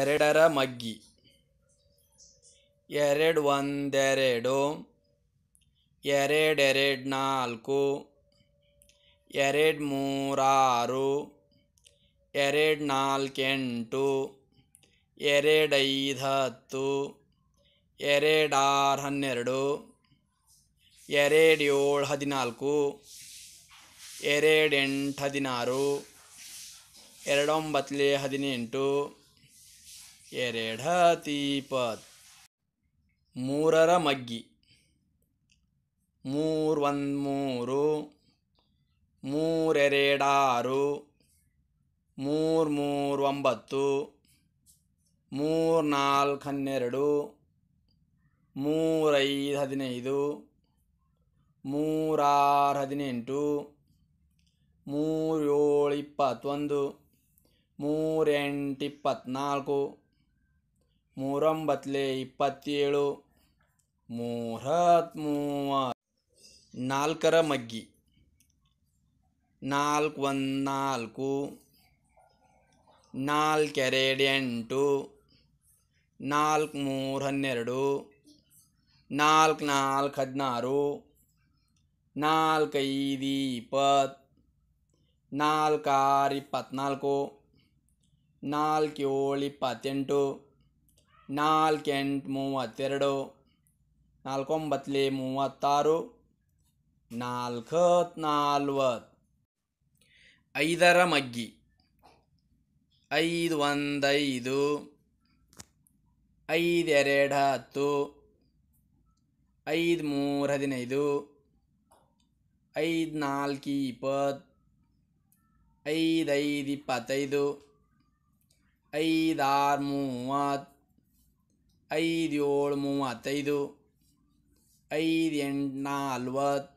ಎರಡರ ಮಗ್ಗಿ ಎರಡು ಒಂದೆರಡು ಎರಡೆರಡು ನಾಲ್ಕು ಎರಡು ಮೂರಾರು ಎರಡು ನಾಲ್ಕೆಂಟು ಎರಡೈದು ಹತ್ತು ಎರಡಾರು ಹನ್ನೆರಡು ಎರಡು ಏಳು ಹದಿನಾಲ್ಕು ಎರಡು ಎಂಟು ಹದಿನಾರು ಎರಡೊಂಬತ್ತಲೇ ಹದಿನೆಂಟು ಎರಡ ಕೆರೆಡತೀಪತ್ ಮೂರರ ಮಗ್ಗಿ ಮೂರು ಮೂರು ಮೂರೆರಡಾರು ಮೂರು ನಾಲ್ಕು ಹನ್ನೆರಡು ಮೂರೈದು ಹದಿನೈದು ಮೂರಾರು ಹದಿನೆಂಟು ಮೂರೇಳು ಇಪ್ಪತ್ತೊಂದು ಮೂರೆಂಟು ಇಪ್ಪತ್ತ್ನಾಲ್ಕು ಮೂರಂ ಇಪ್ಪತ್ತೇಳು ಮೂರತ್ ಮೂವತ್ತು ನಾಲ್ಕರ ಮಗ್ಗಿ ನಾಲ್ಕು ಒಂದು ನಾಲ್ಕು ನಾಲ್ಕು ಎಂಟು ನಾಲ್ಕು ಮೂರು ಹನ್ನೆರಡು ನಾಲ್ಕು ನಾಲ್ಕು ಹದಿನಾರು ನಾಲ್ಕೈದು ಇಪ್ಪತ್ತು ನಾಲ್ಕಾರು ಇಪ್ಪತ್ತ್ನಾಲ್ಕು ನಾಲ್ಕು ಏಳು ಇಪ್ಪತ್ತೆಂಟು ನಾಲ್ಕೆಂಟು ಮೂವತ್ತೆರಡು ನಾಲ್ಕೊಂಬತ್ತಲಿ ಮೂವತ್ತಾರು ನಾಲ್ಕತ್ ನಾಲ್ವತ್ ಐದರ ಮಗ್ಗಿ ಐದು ಒಂದೈದು ಐದೆರಡು ಹತ್ತು ಐದು ಮೂರು ಹದಿನೈದು ಐದು ನಾಲ್ಕು ಇಪ್ಪತ್ತು ಐದೈದು ಇಪ್ಪತ್ತೈದು ಐದಾರು ಮೂವತ್ತು ಐದು ಏಳು ಮೂವತ್ತೈದು ಐದು ಎಂಟು ನಲ್ವತ್ತು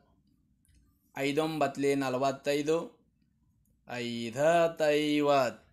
ಐದೊಂಬತ್ತಲೆ ನಲವತ್ತೈದು ಐದು